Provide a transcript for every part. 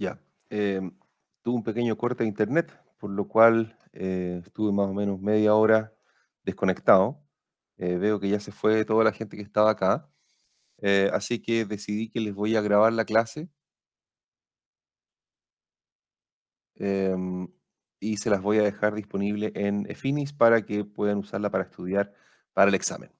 Ya. Em, tuve un pequeño corte de internet, por lo cual eh, estuve más o menos media hora desconectado. Eh, veo que ya se fue toda la gente que estaba acá. Eh, así que decidí que les voy a grabar la clase. Em, y se las voy a dejar disponible en Efinis para que puedan usarla para estudiar para el examen.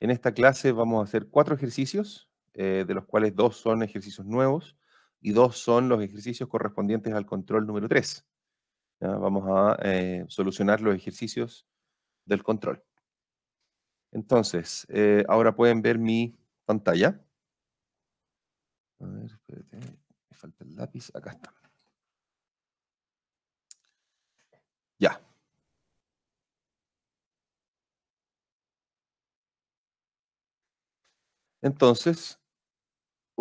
En esta clase vamos a hacer cuatro ejercicios, de los cuales dos son ejercicios nuevos y dos son los ejercicios correspondientes al control número 3. Vamos a eh, solucionar los ejercicios del control. Entonces, eh, ahora pueden ver mi pantalla. A ver, espérate, me falta el lápiz, acá está. Ya. Entonces,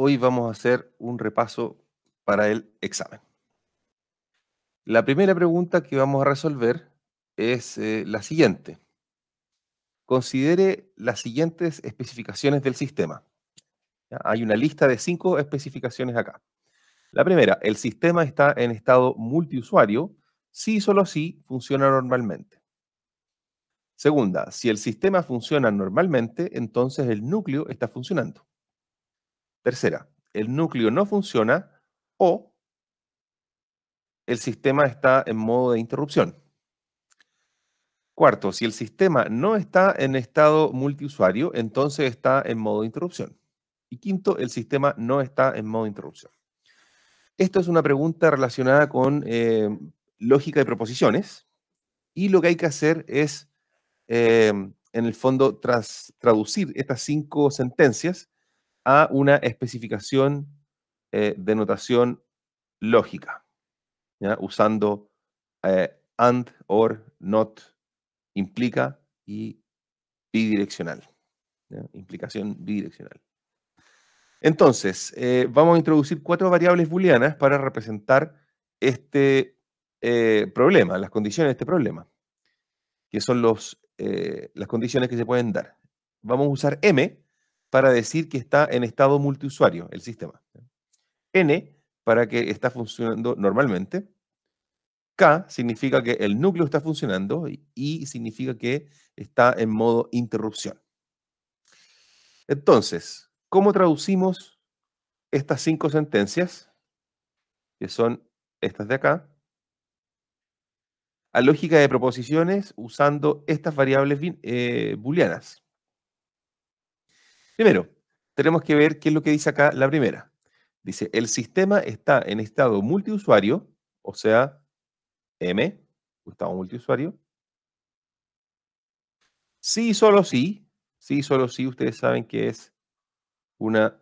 hoy vamos a hacer un repaso para el examen. La primera pregunta que vamos a resolver es eh, la siguiente. Considere las siguientes especificaciones del sistema. Hay una lista de cinco especificaciones acá. La primera, el sistema está en estado multiusuario si y solo si funciona normalmente. Segunda, si el sistema funciona normalmente, entonces el núcleo está funcionando. Tercera, el núcleo no funciona o el sistema está en modo de interrupción. Cuarto, si el sistema no está en estado multiusuario, entonces está en modo de interrupción. Y quinto, el sistema no está en modo de interrupción. Esto es una pregunta relacionada con eh, lógica de proposiciones y lo que hay que hacer es, eh, en el fondo, tras, traducir estas cinco sentencias a una especificación eh, de notación lógica, usando eh, and, or, not, implica y bidireccional. Implicación bidireccional. Entonces, eh, vamos a introducir cuatro variables booleanas para representar este problema, las condiciones de este problema, que son los, las condiciones que se pueden dar. Vamos a usar m, para decir que está en estado multiusuario el sistema. N para que está funcionando normalmente. K significa que el núcleo está funcionando y significa que está en modo interrupción. Entonces, ¿cómo traducimos estas cinco sentencias? Que son estas de acá. A lógica de proposiciones usando estas variables eh, booleanas. Primero, tenemos que ver qué es lo que dice acá la primera. Dice, el sistema está en estado multiusuario, o sea, M, estado multiusuario. Sí, solo sí. Sí, solo sí, ustedes saben que es una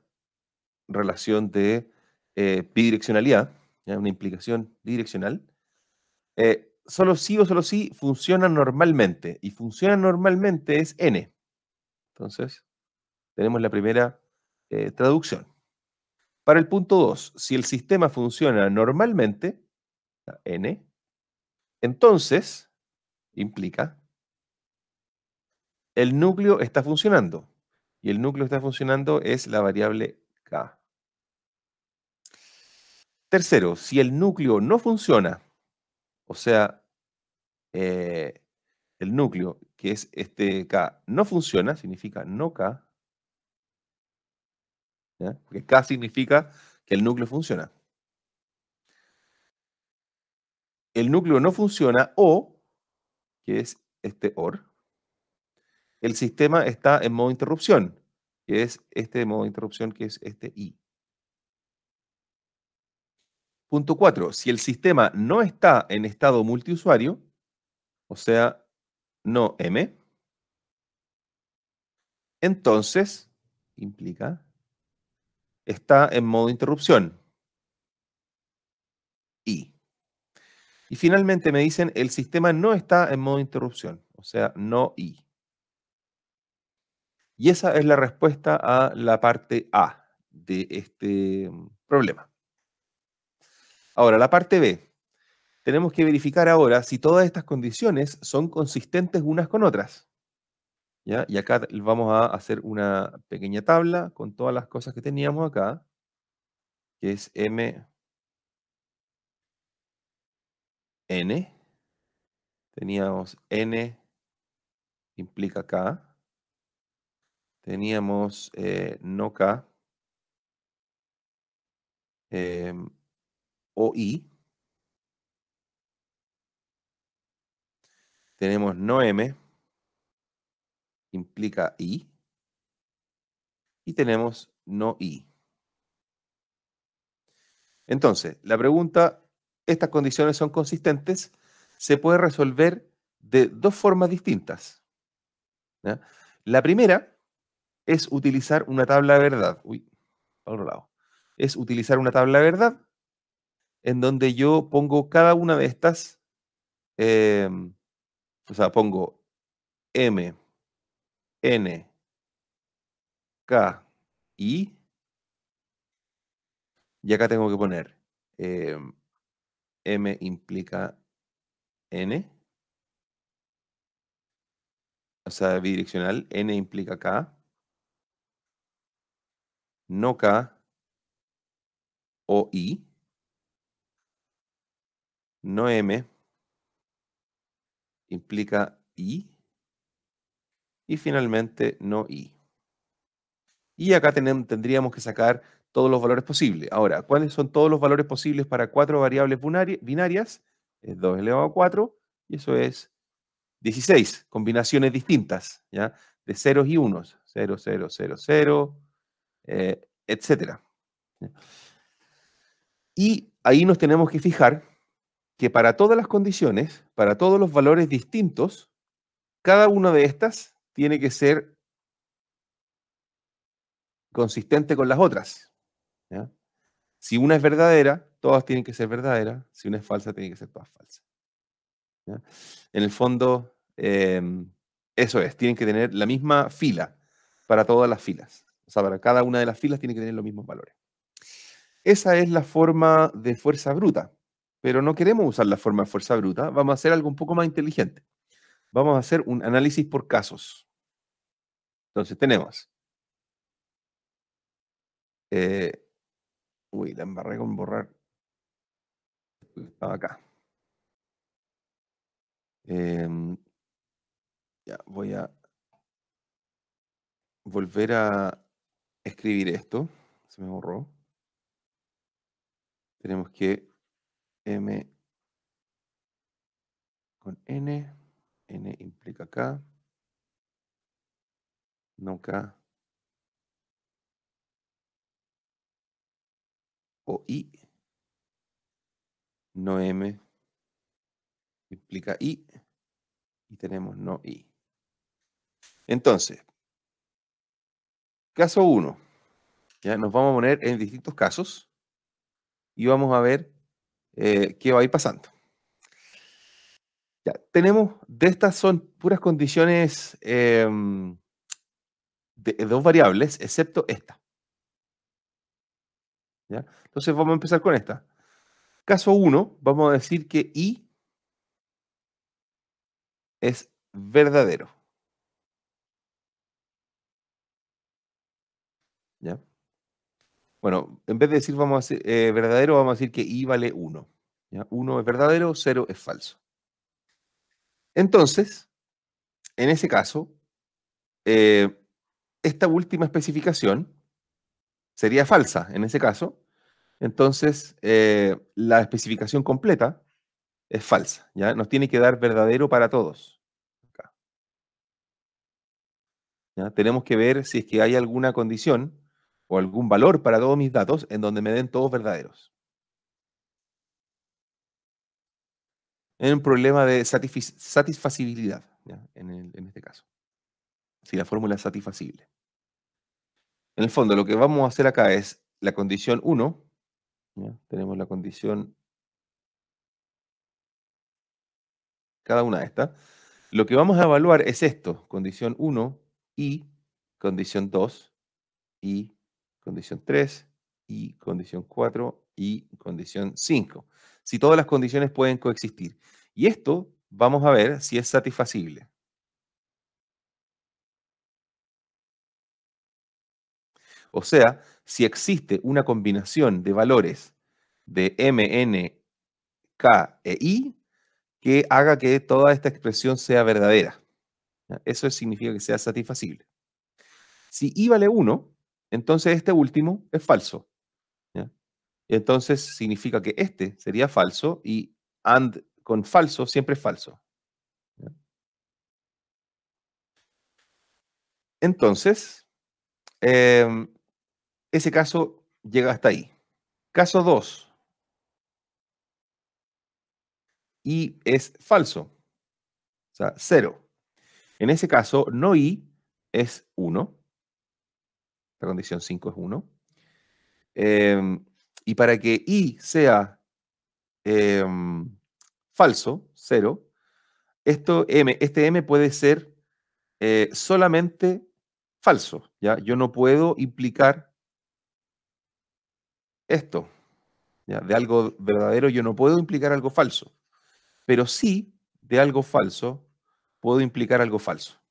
relación de eh, bidireccionalidad, una implicación direccional. Eh, solo sí o solo sí funciona normalmente. Y funciona normalmente es N. Entonces, tenemos la primera eh, traducción. Para el punto 2, si el sistema funciona normalmente, n, entonces implica el núcleo está funcionando. Y el núcleo está funcionando es la variable k. Tercero, si el núcleo no funciona, o sea, eh, el núcleo, que es este k, no funciona, significa no k, porque K significa que el núcleo funciona. El núcleo no funciona o, que es este OR, el sistema está en modo interrupción, que es este modo interrupción, que es este I. Punto 4. Si el sistema no está en estado multiusuario, o sea, no M, entonces implica está en modo interrupción. Y. Y finalmente me dicen, el sistema no está en modo interrupción, o sea, no y. Y esa es la respuesta a la parte A de este mm, problema. Ahora, la parte B. Tenemos que verificar ahora si todas estas condiciones son consistentes unas con otras. Y acá vamos a hacer una pequeña tabla con todas las cosas que teníamos acá, que es M, N. Teníamos N implica K. Teníamos eh, no K. Em, o I. Tenemos no M implica I. Y tenemos no I. Entonces, la pregunta, ¿estas condiciones son consistentes? Se puede resolver de dos formas distintas. La primera es utilizar una tabla de verdad. Uy, para otro lado. Es utilizar una tabla de verdad en donde yo pongo cada una de estas, em, o sea, pongo M N, K, I. Y acá tengo que poner eh, M implica N. O sea, bidireccional. N implica K. No K. O I. No M. Implica I y finalmente no i. Y acá tendríamos que sacar todos los valores posibles. Ahora, ¿cuáles son todos los valores posibles para cuatro variables binarias? Es 2 elevado a 4 y eso es 16, combinaciones distintas, ¿ya? De ceros y unos, 0, 0, 0, 0, etc. Y ahí nos tenemos que fijar que para todas las condiciones, para todos los valores distintos, cada una de estas tiene que ser consistente con las otras. Si una es verdadera, todas tienen que ser verdaderas. Si una es falsa, tienen que ser todas falsas. En el fondo, em, eso es, tienen que tener la misma fila para todas las filas. O sea, para cada una de las filas tiene que tener los mismos valores. Esa es la forma de fuerza bruta, pero no queremos usar la forma de fuerza bruta, vamos a hacer algo un poco más inteligente. Vamos a hacer un análisis por casos. Entonces tenemos. Eh, uy, la embarré con borrar. Estaba acá. Em, ya, voy a volver a escribir esto. Se me borró. Tenemos que M con N. N implica K. No K. O I. No M. Implica I. Y tenemos no I. Entonces, caso 1. Ya nos vamos a poner en distintos casos y vamos a ver eh, qué va a ir pasando tenemos, de estas son puras condiciones em, de, eh, dos variables, excepto esta. Entonces vamos a empezar con esta. Caso 1, vamos a decir que I es verdadero. Bueno, en vez de decir vamos a eh, verdadero, vamos a decir que I vale 1. 1 es verdadero, 0 es falso. Entonces, en ese caso, eh, esta última especificación sería falsa en ese caso. Entonces, eh, la especificación completa es falsa. ¿ya? Nos tiene que dar verdadero para todos. Tenemos que ver si es que hay alguna condición o algún valor para todos mis datos en donde me den todos verdaderos. en un problema de satisfacibilidad, En, este caso. Si la fórmula es satisfacible. En el fondo, lo que vamos a hacer acá es la condición 1, tenemos la condición, cada una de estas. Lo que vamos a evaluar es esto, condición 1 y condición 2 y condición 3 y condición 4 y condición 5 si todas las condiciones pueden coexistir. Y esto vamos a ver si es satisfacible. O sea, si existe una combinación de valores de M, N, K e I que haga que toda esta expresión sea verdadera. Eso significa que sea satisfacible. Si I vale 1, entonces este último es falso. Entonces significa que este sería falso y and con falso siempre es falso. Entonces, em, ese caso llega hasta ahí. Caso 2. Y es falso. O sea, 0. En ese caso, no I es 1. La condición 5 es 1. Eh, em, y para que i sea em, falso, cero, esto m, este m puede ser eh, solamente falso. ¿ya? Yo no puedo implicar esto. De algo verdadero yo no puedo implicar algo falso. Pero sí, de algo falso, puedo implicar algo falso.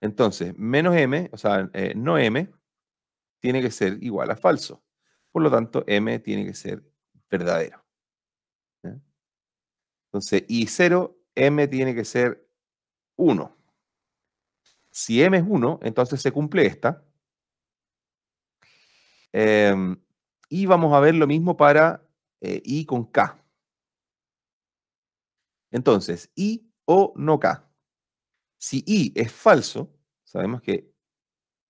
Entonces, menos m, o sea, eh, no m, tiene que ser igual a falso. Por lo tanto, M tiene que ser verdadero. Entonces, I0, M tiene que ser 1. Si M es 1, entonces se cumple esta. Em, y vamos a ver lo mismo para eh, I con K. Entonces, I o no K. Si I es falso, sabemos que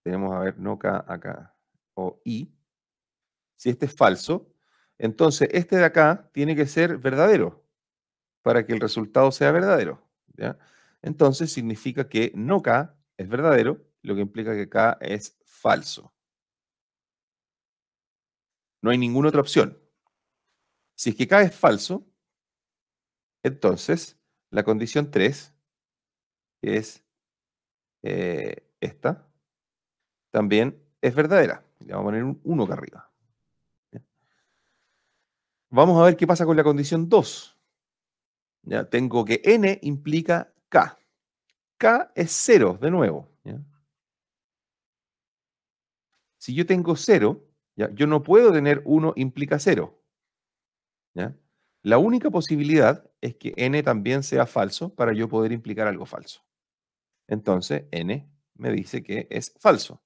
tenemos, a ver, no K acá, o I, si este es falso, entonces este de acá tiene que ser verdadero para que el resultado sea verdadero. Entonces significa que no K es verdadero, lo que implica que K es falso. No hay ninguna otra opción. Si es que K es falso, entonces la condición 3, que es eh, esta, también es verdadera. Le vamos a poner un 1 acá arriba. Vamos a ver qué pasa con la condición 2. Ya, tengo que n implica k. k es 0, de nuevo. Si yo tengo 0, yo no puedo tener 1 implica 0. La única posibilidad es que n también sea falso para yo poder implicar algo falso. Entonces, n me dice que es falso.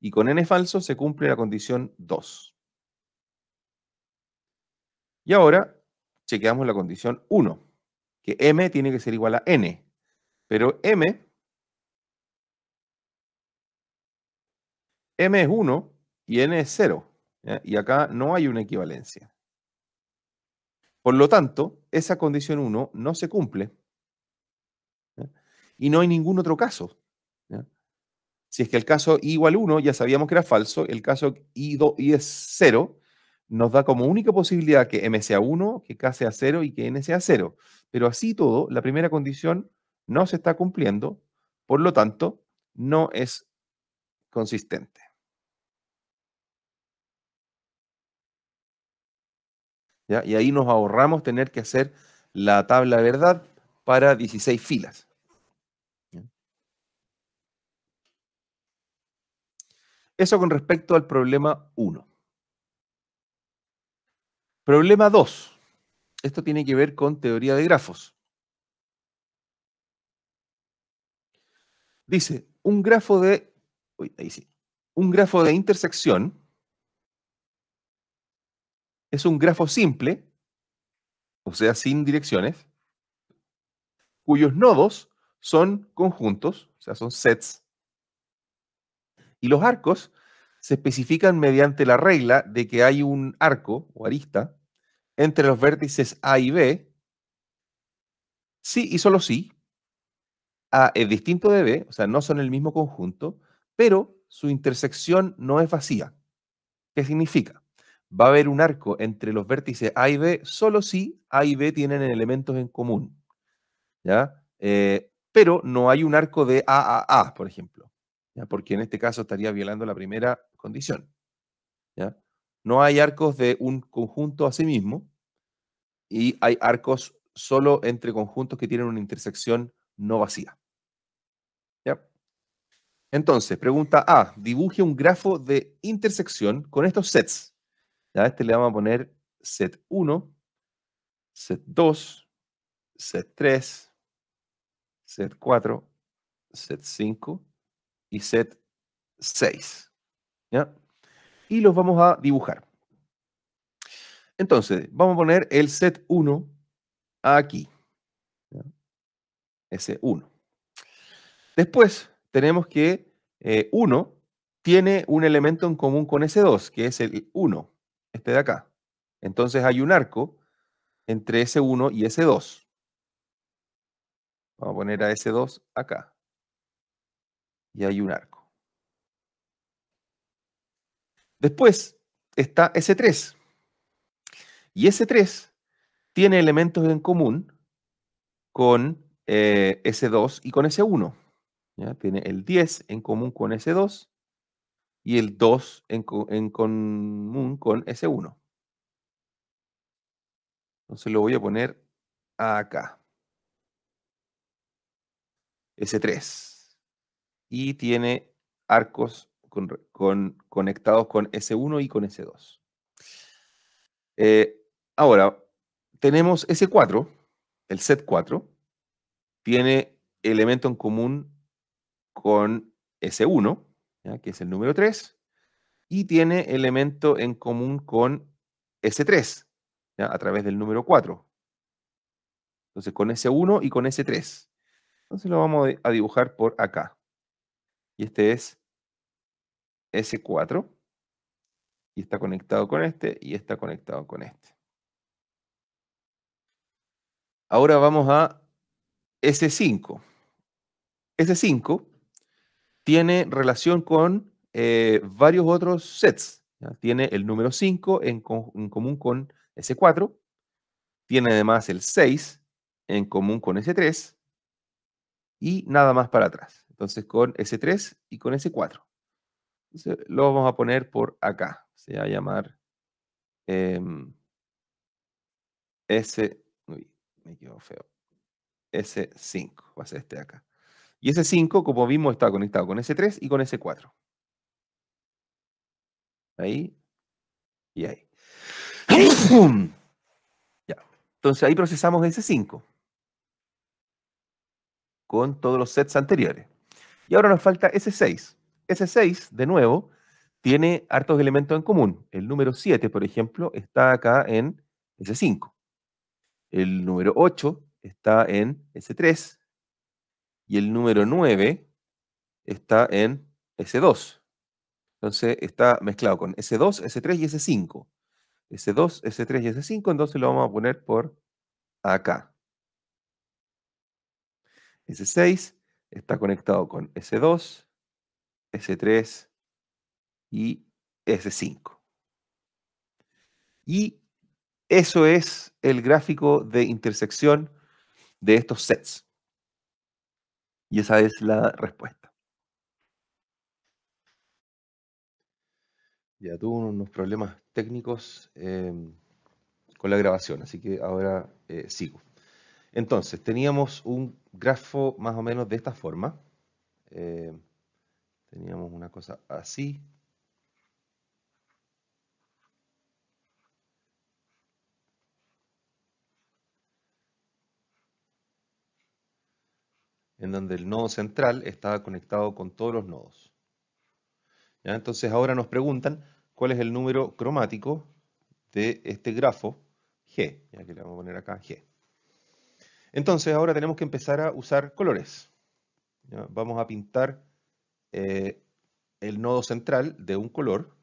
Y con n falso se cumple la condición 2. Y ahora chequeamos la condición 1, que m tiene que ser igual a n, pero m, m es 1 y n es 0, y acá no hay una equivalencia. Por lo tanto, esa condición 1 no se cumple y no hay ningún otro caso. Si es que el caso i igual 1, ya sabíamos que era falso, el caso i es 0, nos da como única posibilidad que M sea 1, que K sea 0 y que N sea 0. Pero así todo, la primera condición no se está cumpliendo, por lo tanto, no es consistente. Y ahí nos ahorramos tener que hacer la tabla de verdad para 16 filas. Eso con respecto al problema 1. Problema 2. Esto tiene que ver con teoría de grafos. Dice, un grafo de, un grafo de intersección es un grafo simple, o sea, sin direcciones, cuyos nodos son conjuntos, o sea, son sets. Y los arcos se especifican mediante la regla de que hay un arco o arista entre los vértices A y B, sí y solo sí, A es distinto de B, o sea, no son el mismo conjunto, pero su intersección no es vacía. ¿Qué significa? Va a haber un arco entre los vértices A y B solo si A y B tienen elementos en común. ¿ya? Eh, pero no hay un arco de A a A, por ejemplo, ¿ya? porque en este caso estaría violando la primera condición. ¿ya? No hay arcos de un conjunto a sí mismo y hay arcos solo entre conjuntos que tienen una intersección no vacía. ¿Ya? Entonces, pregunta A, dibuje un grafo de intersección con estos sets. A este le vamos a poner set 1, set 2, set 3, set 4, set 5 y set 6. ¿Ya? y los vamos a dibujar. Entonces, vamos a poner el set 1 aquí. s 1. Después tenemos que 1 eh, tiene un elemento en común con s 2, que es el 1, este de acá. Entonces hay un arco entre ese 1 y ese 2. Vamos a poner a s 2 acá. Y hay un arco. Después está S3. Y S3 tiene elementos en común con eh, S2 y con S1. Tiene el 10 en común con S2 y el 2 en, en común con S1. Entonces lo voy a poner acá. S3. Y tiene arcos con, conectados con S1 y con S2. Eh, ahora, tenemos S4, el set 4, tiene elemento en común con S1, que es el número 3, y tiene elemento en común con S3, a través del número 4. Entonces, con S1 y con S3. Entonces lo vamos a dibujar por acá. Y este es S4 y está conectado con este y está conectado con este. Ahora vamos a S5. S5 tiene relación con eh, varios otros sets. Tiene el número 5 en común con S4. Tiene además el 6 en común con S3. Y nada más para atrás. Entonces con S3 y con S4 lo vamos a poner por acá. Se va a llamar em, S. me feo. S5 va a ser este de acá. Y S5, como vimos, está conectado con S3 y con S4. Ahí y ahí. ya. Entonces ahí procesamos S5 con todos los sets anteriores. Y ahora nos falta S6 s 6, de nuevo, tiene hartos elementos en común. El número 7, por ejemplo, está acá en S5. El número 8 está en S3. Y el número 9 está en S2. Entonces está mezclado con S2, S3 y S5. S2, S3 y S5, entonces lo vamos a poner por acá. S6 está conectado con S2, S3 y S5. Y eso es el gráfico de intersección de estos sets. Y esa es la respuesta. Ya tuvo unos problemas técnicos em, con la grabación, así que ahora eh, sigo. Entonces, teníamos un grafo más o menos de esta forma. Em, teníamos una cosa así. En donde el nodo central estaba conectado con todos los nodos. Entonces ahora nos preguntan cuál es el número cromático de este grafo G. Ya que le vamos a poner acá G. Entonces ahora tenemos que empezar a usar colores. Vamos a pintar eh, el nodo central de un color,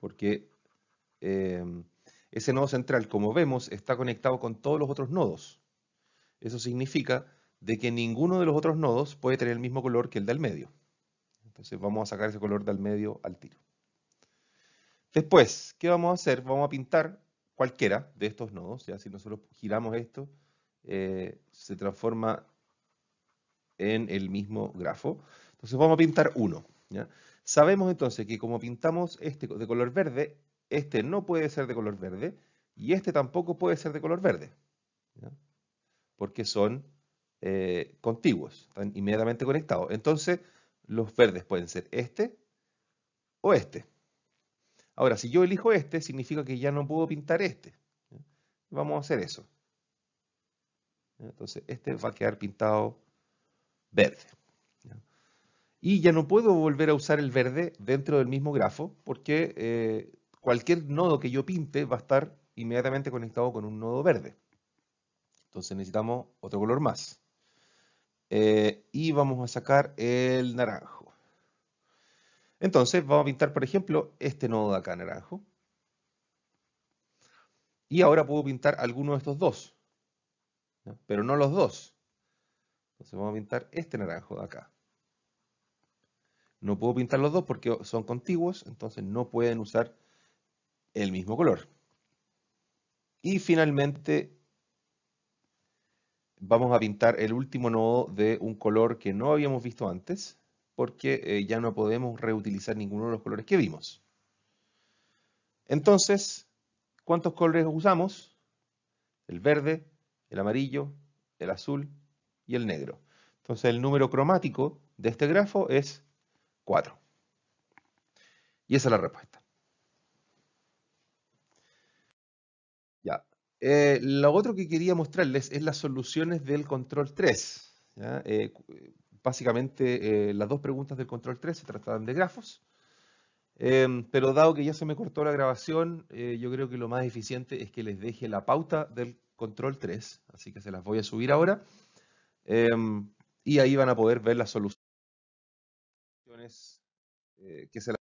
porque em, ese nodo central, como vemos, está conectado con todos los otros nodos. Eso significa de que ninguno de los otros nodos puede tener el mismo color que el del medio. Entonces vamos a sacar ese color del medio al tiro. Después, ¿qué vamos a hacer? Vamos a pintar cualquiera de estos nodos. ¿ya? Si nosotros giramos esto, eh, se transforma en el mismo grafo. Entonces vamos a pintar uno. Sabemos entonces que como pintamos este de color verde, este no puede ser de color verde y este tampoco puede ser de color verde. Porque son eh, contiguos, están inmediatamente conectados. Entonces los verdes pueden ser este o este. Ahora, si yo elijo este, significa que ya no puedo pintar este. Vamos a hacer eso. Entonces este va a quedar pintado verde. Y ya no puedo volver a usar el verde dentro del mismo grafo porque eh, cualquier nodo que yo pinte va a estar inmediatamente conectado con un nodo verde. Entonces necesitamos otro color más. Eh, y vamos a sacar el naranjo. Entonces vamos a pintar, por ejemplo, este nodo de acá naranjo. Y ahora puedo pintar alguno de estos dos, pero no los dos. Entonces vamos a pintar este naranjo de acá. No puedo pintar los dos porque son contiguos, entonces no pueden usar el mismo color. Y finalmente vamos a pintar el último nodo de un color que no habíamos visto antes, porque eh, ya no podemos reutilizar ninguno de los colores que vimos. Entonces, ¿cuántos colores usamos? El verde, el amarillo, el azul y el negro. Entonces el número cromático de este grafo es 4. Y esa es la respuesta. Ya. Eh, lo otro que quería mostrarles es las soluciones del control 3. Eh, básicamente, eh, las dos preguntas del control 3 se trataban de grafos. pero dado que ya se me cortó la grabación, yo creo que lo más eficiente es que les deje la pauta del control 3. Así que se las voy a subir ahora. y ahí van a poder ver las soluciones. Eh, que se la...